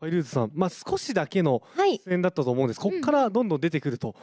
ワイルーズさん、まあ、少しだけの出演だったと思うんです、はい、ここからどんどん出てくると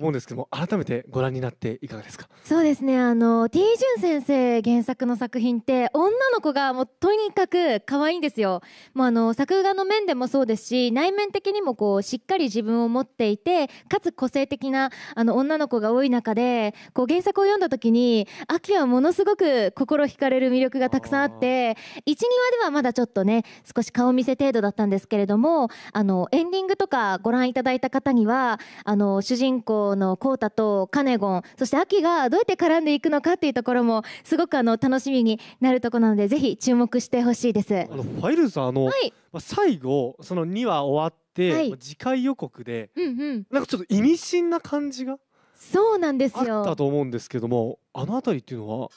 思うんですけども、はい、改めてご覧になっていかがですかそうですねあの T・ ジュン先生原作の作品って女の子がもうとにかく可愛いんですよもうあの作画の面でもそうですし内面的にもこうしっかり自分を持っていてかつ個性的なあの女の子が多い中でこう原作を読んだ時に秋はものすごく心惹かれる魅力がたくさんあって1、2話ではまだちょっとね少し顔見せ程度だったんですけれどれどもあのエンディングとかご覧いただいた方にはあの主人公のコウタとカネゴンそしてアキがどうやって絡んでいくのかっていうところもすごくあの楽しみになるところなのでぜひ注目してほしいですあのファイルさんあの、はい、最後その2話終わって、はい、次回予告で、うんうん、なんかちょっと意味深な感じがそうなんですよあったと思うんですけどもあの辺りっていうのは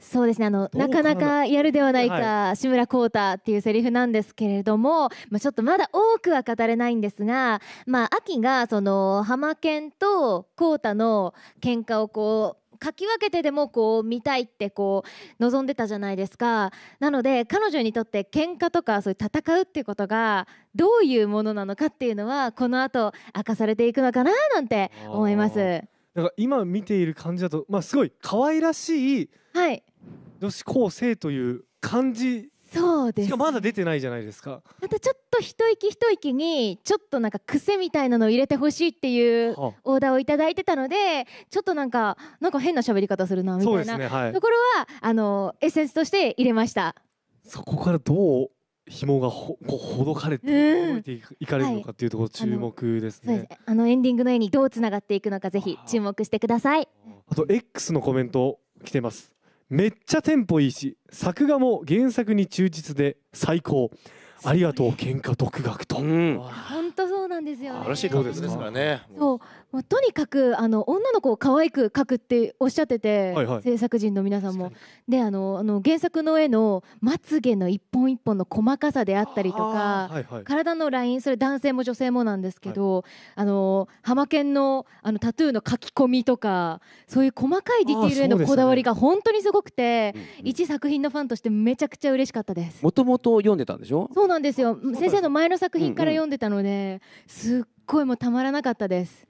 そうですねあのなかなかやるではないか、はい、志村浩太っていうセリフなんですけれども、まあ、ちょっとまだ多くは語れないんですが、まあ、秋がその浜県と浩太の喧嘩をこうかき分けてでもこう見たいってこう望んでたじゃないですかなので彼女にとって喧嘩とかそういう戦うっていうことがどういうものなのかっていうのはこの後明かされていくのかななんて思います。なんか今見ている感じだと、まあ、すごい可愛らしいはい女子高生という感じそうでしすかまだ出てないじゃないですか。またちょっと一息一息にちょっとなんか癖みたいなのを入れてほしいっていうオーダーをいいてたのでちょっとなんかなんか変な喋り方するなみそうたでいすなねはいと。ころはあのエッセンスとして入れましたそこからどう紐がほこうほどかれて解いていかれるのかっていうところ注目ですね、はい、あのエンディングの絵にどうつながっていくのかぜひ注目してくださいあと X のコメント来てますめっちゃテンポいいし作画も原作に忠実で最高ありがとう喧嘩独学と、うん、当そうなんですよ、ね。らしい方ですからね。そう、もうとにかくあの女の子を可愛く描くっておっしゃってて、はいはい、制作陣の皆さんもであのあの原作の絵のまつげの一本一本の細かさであったりとか、はいはい、体のラインそれ男性も女性もなんですけど、はい、あの浜県のあのタトゥーの書き込みとかそういう細かいディティールへのこだわりが本当にすごくて、ね、一作品のファンとしてめちゃくちゃ嬉しかったです。もともと読んでたんでしょ？そうなんですよ。先生の前の作品から読んでたので。うんうんすっごいもうたまらなかったです。